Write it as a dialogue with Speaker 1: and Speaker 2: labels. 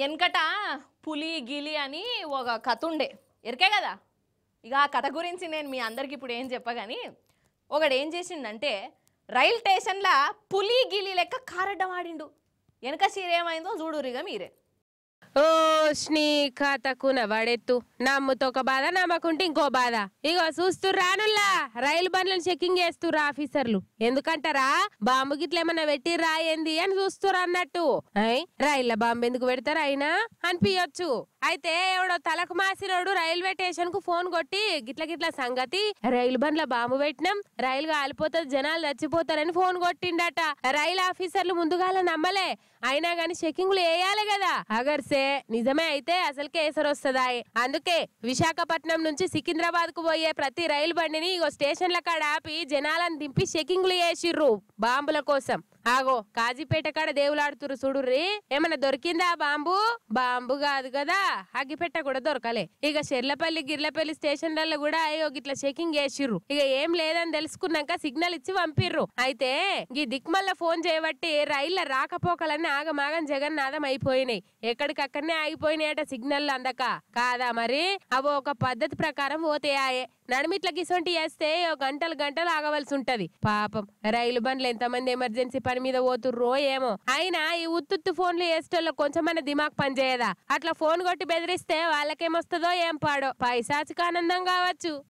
Speaker 1: వెనకట పులి గిలి అని ఒక కథ ఉండే ఎరికే కదా ఇక ఆ కథ గురించి నేను మీ అందరికి ఇప్పుడు ఏం చెప్పగాని ఒకడు ఏం చేసిండంటే రైల్ స్టేషన్లో పులి గిలి లెక్క కారడ్డం ఆడిండు వెనక సీరేమైందో ఏమైందో చూడురిగా మీరే
Speaker 2: ఓ శ్నీ కథకున వాడెత్తు నమ్ముతో ఒక బాధ నమ్మకుంటే ఇంకో బాధ ఇగో చూస్తూ రానుల్లా రైలు బండ్లను చెకింగ్ చేస్తూ ఆఫీసర్లు ఎందుకంటారా బాంబు గిట్ల ఏమన్నా పెట్టి రాయింది అని చూస్తూ అన్నట్టు రైళ్ళ బాంబు ఎందుకు పెడతారు అయినా అనిపించచ్చు అయితే ఎవడో తలకు మాసినోడు రైల్వే స్టేషన్ కు ఫోన్ కొట్టి గిట్ల గిట్ల సంగతి రైలు బండ్ల బాంబు పెట్టినాం రైలు కాలిపోతుంది జనాలు చచ్చిపోతారని ఫోన్ కొట్టిండట రైలు ఆఫీసర్లు ముందుగాల నమ్మలే అయినా గాని చెకింగ్లు వేయాలి కదా అగర్సే అయితే నిజమే అయితే అసలు కేసర్ వస్తుందా అందుకే విశాఖపట్నం నుంచి సికింద్రాబాద్ కు పోయే ప్రతి రైలు బండిని ఇగో స్టేషన్ల కాడ ఆపి జనాలను దింపి చెకింగ్లు చేసిర్రు బాంబుల కోసం ఆగో కాజీపేట కాడ దేవులాడుతురు చూడుర్రి ఏమన్నా దొరికిందా బాంబు బాంబు కాదు కదా అగ్గిపేట కూడా దొరకలే ఇక చెర్లపల్లి గిర్లపల్లి స్టేషన్లలో కూడా అయ్యో గిట్లా చెకింగ్ చేసిర్రు ఇక ఏం లేదని తెలుసుకున్నాక సిగ్నల్ ఇచ్చి పంపిర్రు అయితే ఈ దిక్మల్ల ఫోన్ చేయబట్టి రైళ్ల రాకపోకలన్నీ ఆగమాగం నాదం అయిపోయినాయి ఎక్కడికక్కడనే ఆగిపోయినాయట సిగ్నల్ అందక కాదా మరి అవి ఒక పద్ధతి ప్రకారం పోతేయాయే నడిమిట్లకి ఇసొంటి వేస్తే గంటలు గంటలు ఆగవలసి ఉంటది పాపం రైలు బండ్లు ఎంతమంది ఎమర్జెన్సీ పని మీద పోతుర్రో ఏమో అయినా ఈ ఉత్తుత్తు ఫోన్లు వేసేటోళ్ళ కొంచెమైనా దిమాగ్ పని చేయదా అట్లా ఫోన్ కొట్టి బెదిరిస్తే వాళ్ళకేమొస్తుందో ఏం పాడో ఆనందం కావచ్చు